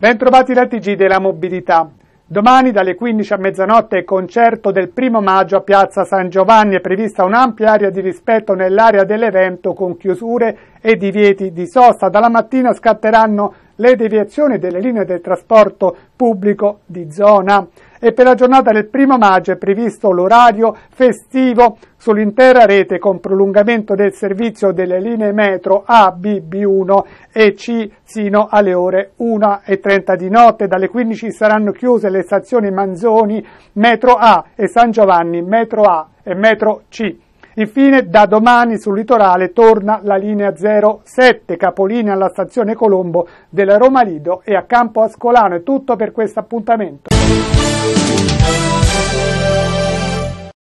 Bentrovati dal TG della mobilità. Domani dalle 15 a mezzanotte è concerto del primo maggio a Piazza San Giovanni è prevista un'ampia area di rispetto nell'area dell'evento con chiusure e divieti di sosta. Dalla mattina scatteranno le deviazioni delle linee del trasporto pubblico di zona e per la giornata del primo maggio è previsto l'orario festivo sull'intera rete con prolungamento del servizio delle linee metro A, B, B1 e C sino alle ore 1.30 di notte. Dalle 15 saranno chiuse le stazioni Manzoni, metro A e San Giovanni, metro A e metro C. Infine, da domani sul litorale torna la linea 07, capolinea alla stazione Colombo della Roma Lido e a Campo Ascolano. È tutto per questo appuntamento.